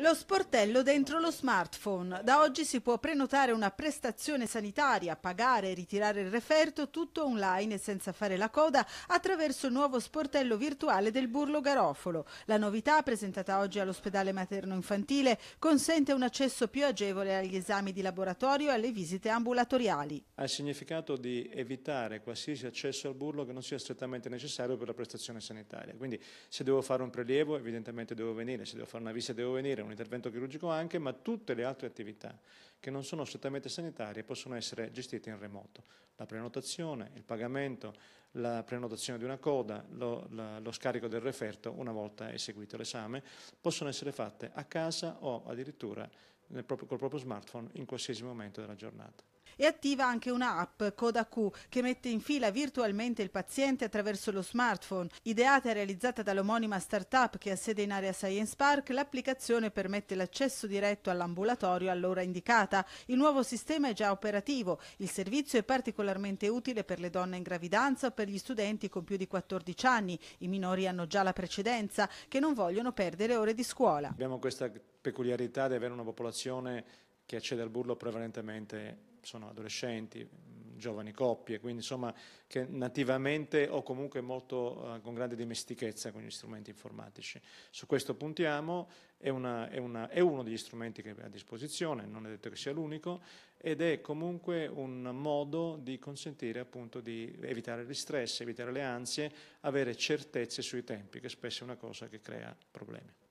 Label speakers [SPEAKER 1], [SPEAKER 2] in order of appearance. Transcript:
[SPEAKER 1] Lo sportello dentro lo smartphone. Da oggi si può prenotare una prestazione sanitaria, pagare e ritirare il referto tutto online e senza fare la coda attraverso il nuovo sportello virtuale del Burlo Garofolo. La novità presentata oggi all'ospedale materno-infantile consente un accesso più agevole agli esami di laboratorio e alle visite ambulatoriali.
[SPEAKER 2] Ha il significato di evitare qualsiasi accesso al burlo che non sia strettamente necessario per la prestazione sanitaria. Quindi se devo fare un prelievo evidentemente devo venire, se devo fare una visita devo devo venire un intervento chirurgico anche, ma tutte le altre attività che non sono strettamente sanitarie possono essere gestite in remoto. La prenotazione, il pagamento, la prenotazione di una coda, lo, la, lo scarico del referto una volta eseguito l'esame, possono essere fatte a casa o addirittura proprio, col proprio smartphone in qualsiasi momento della giornata
[SPEAKER 1] e attiva anche un'app CodaQ che mette in fila virtualmente il paziente attraverso lo smartphone. Ideata e realizzata dall'omonima startup che ha sede in area Science Park, l'applicazione permette l'accesso diretto all'ambulatorio all'ora indicata. Il nuovo sistema è già operativo. Il servizio è particolarmente utile per le donne in gravidanza o per gli studenti con più di 14 anni. I minori hanno già la precedenza che non vogliono perdere ore di scuola.
[SPEAKER 2] Abbiamo questa peculiarità di avere una popolazione che accede al burlo prevalentemente sono adolescenti, mm, giovani coppie, quindi insomma che nativamente o comunque molto eh, con grande dimestichezza con gli strumenti informatici. Su questo puntiamo, è, una, è, una, è uno degli strumenti che è a disposizione, non è detto che sia l'unico, ed è comunque un modo di consentire appunto di evitare gli stress, evitare le ansie, avere certezze sui tempi, che spesso è una cosa che crea problemi.